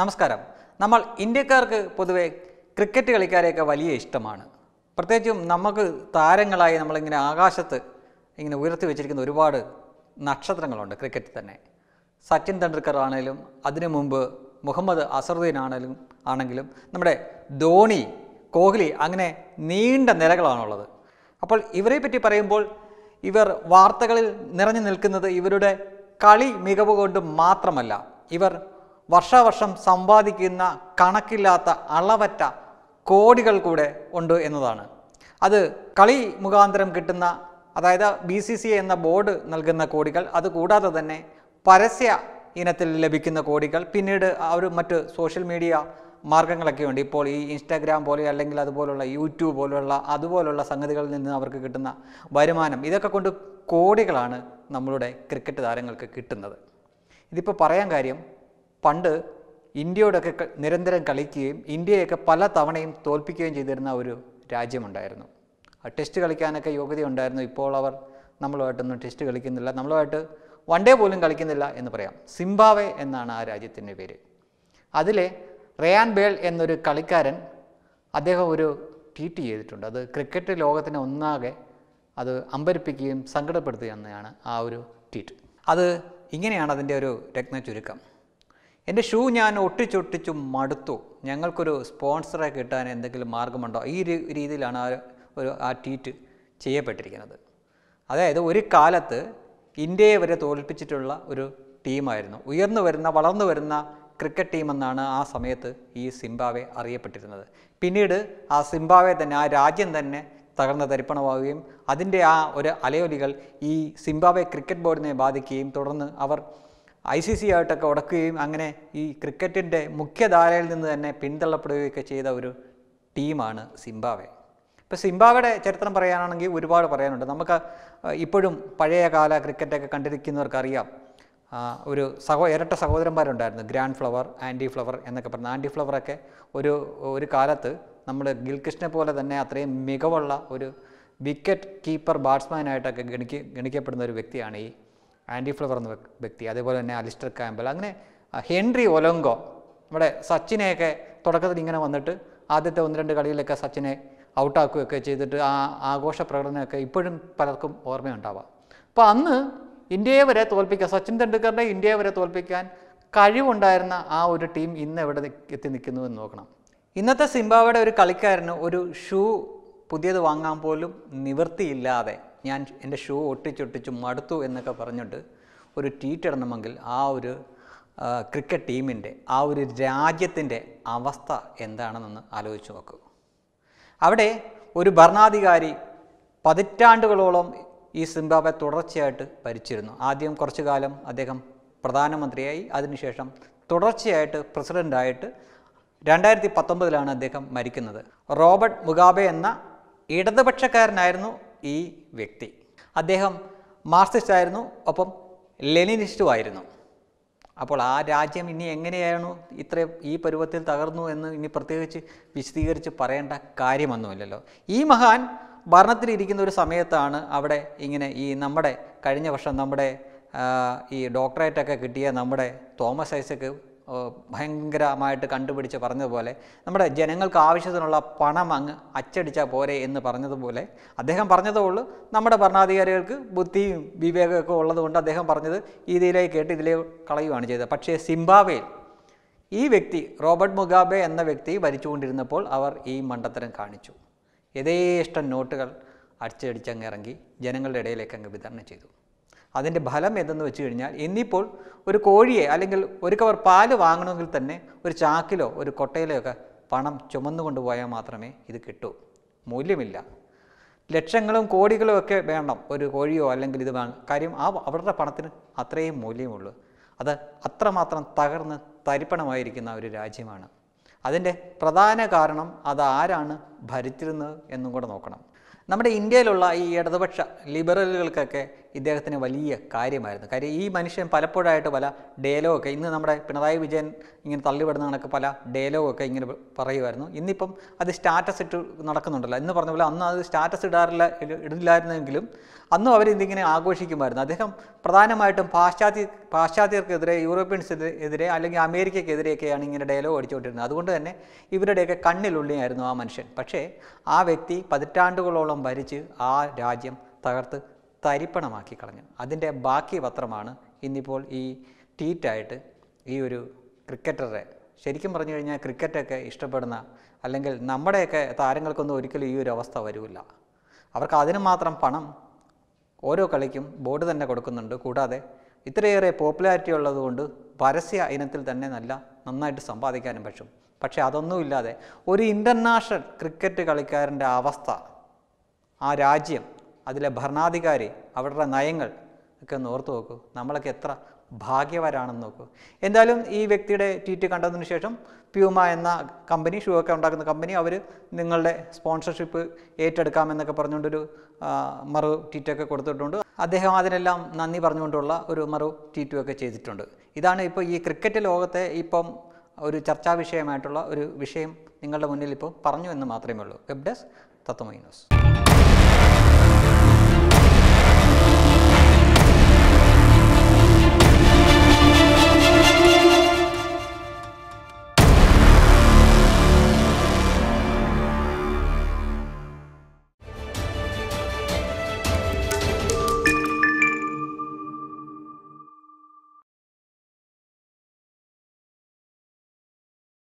നമസ്കാരം നമ്മൾ ഇന്ത്യക്കാർക്ക് പൊതുവെ ക്രിക്കറ്റ് കളിക്കാരെയൊക്കെ വലിയ ഇഷ്ടമാണ് പ്രത്യേകിച്ചും നമുക്ക് താരങ്ങളായി നമ്മളിങ്ങനെ ആകാശത്ത് ഇങ്ങനെ ഉയർത്തി വെച്ചിരിക്കുന്ന ഒരുപാട് നക്ഷത്രങ്ങളുണ്ട് ക്രിക്കറ്റിൽ തന്നെ സച്ചിൻ തെണ്ടുൽക്കർ ആണെങ്കിലും അതിനു മുമ്പ് മുഹമ്മദ് അസറുദ്ദീൻ ആണെങ്കിലും ആണെങ്കിലും നമ്മുടെ ധോണി കോഹ്ലി അങ്ങനെ നീണ്ട നിലകളാണുള്ളത് അപ്പോൾ ഇവരെ പറ്റി പറയുമ്പോൾ ഇവർ വാർത്തകളിൽ നിറഞ്ഞു നിൽക്കുന്നത് ഇവരുടെ കളി മികവ് കൊണ്ട് മാത്രമല്ല ഇവർ വർഷാവർഷം സമ്പാദിക്കുന്ന കണക്കില്ലാത്ത അളവറ്റ കോടികൾ കൂടെ ഉണ്ട് എന്നതാണ് അത് കളി മുഖാന്തരം കിട്ടുന്ന അതായത് ബി സി സി എന്ന ബോർഡ് നൽകുന്ന കോടികൾ അതുകൂടാതെ തന്നെ പരസ്യ ഇനത്തിൽ ലഭിക്കുന്ന കോടികൾ പിന്നീട് അവർ മറ്റ് സോഷ്യൽ മീഡിയ മാർഗങ്ങളൊക്കെ ഉണ്ട് ഇപ്പോൾ ഈ ഇൻസ്റ്റാഗ്രാം പോലെ അല്ലെങ്കിൽ അതുപോലുള്ള യൂട്യൂബ് പോലുള്ള അതുപോലുള്ള സംഗതികളിൽ നിന്ന് അവർക്ക് കിട്ടുന്ന വരുമാനം ഇതൊക്കെ കൊണ്ട് കോടികളാണ് നമ്മളുടെ ക്രിക്കറ്റ് താരങ്ങൾക്ക് കിട്ടുന്നത് ഇതിപ്പോൾ പറയാൻ കാര്യം പണ്ട് ഇന്ത്യയോടൊക്കെ നിരന്തരം കളിക്കുകയും ഇന്ത്യയൊക്കെ പല തവണയും തോൽപ്പിക്കുകയും ചെയ്തിരുന്ന ഒരു രാജ്യമുണ്ടായിരുന്നു ആ ടെസ്റ്റ് കളിക്കാനൊക്കെ യോഗ്യതയുണ്ടായിരുന്നു ഇപ്പോൾ അവർ നമ്മളുമായിട്ടൊന്നും ടെസ്റ്റ് കളിക്കുന്നില്ല നമ്മളുമായിട്ട് വൺ ഡേ പോലും കളിക്കുന്നില്ല എന്ന് പറയാം സിംബാവെ എന്നാണ് ആ രാജ്യത്തിൻ്റെ പേര് അതിലെ റയാൻ ബേൾ എന്നൊരു കളിക്കാരൻ അദ്ദേഹം ഒരു ട്വീറ്റ് ചെയ്തിട്ടുണ്ട് അത് ക്രിക്കറ്റ് ലോകത്തിന് ഒന്നാകെ അത് അമ്പരിപ്പിക്കുകയും സങ്കടപ്പെടുത്തുകയെന്നാണ് ആ ഒരു ട്വീറ്റ് അത് ഇങ്ങനെയാണ് അതിൻ്റെ ഒരു രത്ന ചുരുക്കം എൻ്റെ ഷൂ ഞാൻ ഒട്ടിച്ചൊട്ടിച്ചു മടുത്തു ഞങ്ങൾക്കൊരു സ്പോൺസറെ കിട്ടാൻ എന്തെങ്കിലും മാർഗമുണ്ടോ ഈ രീതിയിലാണ് ആ ഒരു ആ ട്വീറ്റ് ചെയ്യപ്പെട്ടിരിക്കുന്നത് അതായത് ഒരു കാലത്ത് ഇന്ത്യയെ വരെ തോൽപ്പിച്ചിട്ടുള്ള ഒരു ടീമായിരുന്നു ഉയർന്നു വരുന്ന വളർന്നു വരുന്ന ക്രിക്കറ്റ് ടീമെന്നാണ് ആ സമയത്ത് ഈ സിംബാവെ അറിയപ്പെട്ടിരുന്നത് പിന്നീട് ആ സിംബാവെ തന്നെ ആ രാജ്യം തന്നെ തകർന്ന തരിപ്പണമാവുകയും അതിൻ്റെ ആ ഒരു അലയൊലികൾ ഈ സിംബാവെ ക്രിക്കറ്റ് ബോർഡിനെ ബാധിക്കുകയും തുടർന്ന് അവർ ഐ സി സി ആയിട്ടൊക്കെ ഉടക്കുകയും അങ്ങനെ ഈ ക്രിക്കറ്റിൻ്റെ മുഖ്യധാരയിൽ നിന്ന് തന്നെ പിന്തള്ളപ്പെടുകയൊക്കെ ചെയ്ത ഒരു ടീമാണ് സിംബാവെ ഇപ്പോൾ സിംബാവയുടെ ചരിത്രം പറയാനാണെങ്കിൽ ഒരുപാട് പറയാനുണ്ട് നമുക്ക് ഇപ്പോഴും പഴയ കാല ക്രിക്കറ്റൊക്കെ കണ്ടിരിക്കുന്നവർക്കറിയാം ഒരു സഹോ ഇരട്ട സഹോദരന്മാരുണ്ടായിരുന്നു ഗ്രാൻഡ് ഫ്ലവർ ആൻറ്റി ഫ്ലവർ എന്നൊക്കെ പറഞ്ഞ ആൻറ്റി ഫ്ലവറൊക്കെ ഒരു ഒരു കാലത്ത് നമ്മൾ ഗിൽകൃഷ്ണെ പോലെ തന്നെ അത്രയും മികവുള്ള ഒരു വിക്കറ്റ് കീപ്പർ ബാറ്റ്സ്മാനായിട്ടൊക്കെ ഗണിക്ക് ഗണിക്കപ്പെടുന്ന ഒരു വ്യക്തിയാണ് ഈ ആൻഡി ഫ്ലവർ എന്ന വ്യക്തി അതേപോലെ തന്നെ അലിസ്റ്റർ ക്യാമ്പൽ അങ്ങനെ ഹെൻറി ഒലങ്കോ നമ്മുടെ സച്ചിനെയൊക്കെ തുടക്കത്തിൽ ഇങ്ങനെ വന്നിട്ട് ആദ്യത്തെ ഒന്ന് രണ്ട് കളിയിലൊക്കെ സച്ചിനെ ഔട്ടാക്കുകയൊക്കെ ചെയ്തിട്ട് ആ ആഘോഷ പ്രകടനമൊക്കെ ഇപ്പോഴും പലർക്കും ഓർമ്മയുണ്ടാവാം അപ്പോൾ അന്ന് ഇന്ത്യയെ വരെ തോൽപ്പിക്കാൻ സച്ചിൻ തെണ്ടുക്കറിനെ ഇന്ത്യയെ വരെ തോൽപ്പിക്കാൻ കഴിവുണ്ടായിരുന്ന ആ ഒരു ടീം ഇന്ന് എവിടെ എത്തി നിൽക്കുന്നു എന്ന് നോക്കണം ഇന്നത്തെ സിംബാവയുടെ ഒരു കളിക്കാരന് ഒരു ഷൂ പുതിയത് വാങ്ങാൻ പോലും നിവൃത്തിയില്ലാതെ ഞാൻ എൻ്റെ ഷൂ ഒട്ടിച്ചൊട്ടിച്ച് മടുത്തു എന്നൊക്കെ പറഞ്ഞിട്ട് ഒരു ട്വീറ്റ് ഇടണമെങ്കിൽ ആ ഒരു ക്രിക്കറ്റ് ടീമിൻ്റെ ആ ഒരു രാജ്യത്തിൻ്റെ അവസ്ഥ എന്താണെന്നൊന്ന് ആലോചിച്ച് നോക്കൂ അവിടെ ഒരു ഭരണാധികാരി പതിറ്റാണ്ടുകളോളം ഈ സിംബാബെ തുടർച്ചയായിട്ട് ഭരിച്ചിരുന്നു ആദ്യം കുറച്ചു കാലം അദ്ദേഹം പ്രധാനമന്ത്രിയായി അതിനുശേഷം തുടർച്ചയായിട്ട് പ്രസിഡൻ്റായിട്ട് രണ്ടായിരത്തി പത്തൊമ്പതിലാണ് അദ്ദേഹം മരിക്കുന്നത് റോബർട്ട് മുഗാബെ എന്ന ഇടതുപക്ഷക്കാരനായിരുന്നു ഈ വ്യക്തി അദ്ദേഹം മാർക്സിസ്റ്റ് ആയിരുന്നു ഒപ്പം ലെനിനിസ്റ്റുമായിരുന്നു അപ്പോൾ ആ രാജ്യം ഇനി എങ്ങനെയാണ് ഇത്ര ഈ പരുവത്തിൽ തകർന്നു എന്ന് ഇനി പ്രത്യേകിച്ച് വിശദീകരിച്ച് പറയേണ്ട കാര്യമൊന്നുമില്ലല്ലോ ഈ മഹാൻ ഭരണത്തിലിരിക്കുന്ന ഒരു സമയത്താണ് അവിടെ ഇങ്ങനെ ഈ നമ്മുടെ കഴിഞ്ഞ വർഷം നമ്മുടെ ഈ ഡോക്ടറേറ്റൊക്കെ കിട്ടിയ നമ്മുടെ തോമസ് ഐസക്ക് ഭയങ്കരമായിട്ട് കണ്ടുപിടിച്ച് പറഞ്ഞതുപോലെ നമ്മുടെ ജനങ്ങൾക്ക് ആവശ്യത്തിനുള്ള പണം അങ്ങ് അച്ചടിച്ചാൽ പോരെ എന്ന് പറഞ്ഞതുപോലെ അദ്ദേഹം പറഞ്ഞതേ ഉള്ളൂ നമ്മുടെ ഭരണാധികാരികൾക്ക് ബുദ്ധിയും വിവേകമൊക്കെ ഉള്ളതുകൊണ്ട് അദ്ദേഹം പറഞ്ഞത് ഇതിലേ കേട്ട് ഇതിലേ കളയുകയാണ് ചെയ്തത് പക്ഷേ സിംബാബ്വേയിൽ ഈ വ്യക്തി റോബർട്ട് മുഗാബെ എന്ന വ്യക്തി ഭരിച്ചുകൊണ്ടിരുന്നപ്പോൾ അവർ ഈ മണ്ടത്തരം കാണിച്ചു യഥേഷ്ടം നോട്ടുകൾ അടിച്ചടിച്ചങ്ങ് ഇറങ്ങി ജനങ്ങളുടെ ഇടയിലേക്ക് അങ്ങ് വിതരണം ചെയ്തു അതിൻ്റെ ഫലം എന്തെന്ന് വെച്ച് കഴിഞ്ഞാൽ ഇന്നിപ്പോൾ ഒരു കോഴിയെ അല്ലെങ്കിൽ ഒരു കവർ പാല് വാങ്ങണമെങ്കിൽ തന്നെ ഒരു ചാക്കിലോ ഒരു കൊട്ടയിലോ ഒക്കെ പണം ചുമന്നുകൊണ്ട് പോയാൽ മാത്രമേ ഇത് കിട്ടൂ മൂല്യമില്ല ലക്ഷങ്ങളും കോടികളും ഒക്കെ വേണം ഒരു കോഴിയോ അല്ലെങ്കിൽ ഇത് വേണം കാര്യം ആ അവരുടെ പണത്തിന് അത്രയും മൂല്യമുള്ളൂ അത് അത്രമാത്രം തകർന്ന് തരിപ്പണമായിരിക്കുന്ന ഒരു രാജ്യമാണ് അതിൻ്റെ പ്രധാന കാരണം അത് ആരാണ് ഭരിച്ചിരുന്നത് എന്നും കൂടെ നോക്കണം നമ്മുടെ ഇന്ത്യയിലുള്ള ഈ ഇടതുപക്ഷ ലിബറലുകൾക്കൊക്കെ ഇദ്ദേഹത്തിന് വലിയ കാര്യമായിരുന്നു കാര്യം ഈ മനുഷ്യൻ പലപ്പോഴായിട്ട് പല ഡയലോഗൊക്കെ ഇന്ന് നമ്മുടെ പിണറായി വിജയൻ ഇങ്ങനെ തള്ളിവിടുന്ന കണക്ക് പല ഡയലോഗൊക്കെ ഇങ്ങനെ പറയുമായിരുന്നു ഇന്നിപ്പം അത് സ്റ്റാറ്റസ് ഇട്ട് നടക്കുന്നുണ്ടല്ലോ എന്ന് പറഞ്ഞ പോലെ അന്ന് അത് സ്റ്റാറ്റസ് ഇടാറില്ല ഇടില്ലായിരുന്നെങ്കിലും അന്നും അവരിതിങ്ങനെ ആഘോഷിക്കുമായിരുന്നു അദ്ദേഹം പ്രധാനമായിട്ടും പാശ്ചാത്യ പാശ്ചാത്യർക്കെതിരെ യൂറോപ്യൻസിനെതിരെ അല്ലെങ്കിൽ അമേരിക്കക്കെതിരെയൊക്കെയാണ് ഇങ്ങനെ ഡയലോഗ് അടിച്ചുകൊണ്ടിരുന്നത് അതുകൊണ്ട് തന്നെ ഇവരുടെയൊക്കെ കണ്ണിലുള്ളിയായിരുന്നു ആ മനുഷ്യൻ പക്ഷേ ആ വ്യക്തി പതിറ്റാണ്ടുകളോളം ഭരിച്ച് ആ രാജ്യം തകർത്ത് തരിപ്പണമാക്കി കളഞ്ഞു അതിൻ്റെ ബാക്കി പത്രമാണ് ഇന്നിപ്പോൾ ഈ ട്വീറ്റായിട്ട് ഈ ഒരു ക്രിക്കറ്ററെ ശരിക്കും പറഞ്ഞു കഴിഞ്ഞാൽ ക്രിക്കറ്റൊക്കെ ഇഷ്ടപ്പെടുന്ന അല്ലെങ്കിൽ നമ്മുടെയൊക്കെ താരങ്ങൾക്കൊന്നും ഒരിക്കലും ഈ ഒരു അവസ്ഥ വരില്ല അവർക്ക് അതിന് മാത്രം പണം ഓരോ കളിക്കും ബോർഡ് തന്നെ കൊടുക്കുന്നുണ്ട് കൂടാതെ ഇത്രയേറെ പോപ്പുലാരിറ്റി ഉള്ളതുകൊണ്ട് പരസ്യ ഇനത്തിൽ തന്നെ നല്ല നന്നായിട്ട് സമ്പാദിക്കാനും പറ്റും പക്ഷേ അതൊന്നുമില്ലാതെ ഒരു ഇൻ്റർനാഷണൽ ക്രിക്കറ്റ് കളിക്കാരൻ്റെ അവസ്ഥ ആ രാജ്യം അതിലെ ഭരണാധികാരി അവരുടെ നയങ്ങൾ ഒക്കെ ഒന്ന് ഓർത്തു നോക്കൂ നമ്മളൊക്കെ എത്ര ഭാഗ്യവരാണെന്ന് നോക്കൂ എന്തായാലും ഈ വ്യക്തിയുടെ ട്വീറ്റ് കണ്ടതിന് ശേഷം പ്യൂമ എന്ന കമ്പനി ഷൂ ഒക്കെ ഉണ്ടാക്കുന്ന കമ്പനി അവർ നിങ്ങളുടെ സ്പോൺസർഷിപ്പ് ഏറ്റെടുക്കാമെന്നൊക്കെ പറഞ്ഞുകൊണ്ടൊരു മറു ട്വീറ്റൊക്കെ കൊടുത്തിട്ടുണ്ട് അദ്ദേഹം അതിനെല്ലാം നന്ദി പറഞ്ഞുകൊണ്ടുള്ള ഒരു മറു ട്വീറ്റുമൊക്കെ ചെയ്തിട്ടുണ്ട് ഇതാണ് ഇപ്പോൾ ഈ ക്രിക്കറ്റ് ലോകത്തെ ഇപ്പം ഒരു ചർച്ചാ വിഷയമായിട്ടുള്ള ഒരു വിഷയം നിങ്ങളുടെ മുന്നിൽ ഇപ്പോൾ പറഞ്ഞു എന്ന് മാത്രമേ ഉള്ളൂ വെബ് ഡെസ്ക്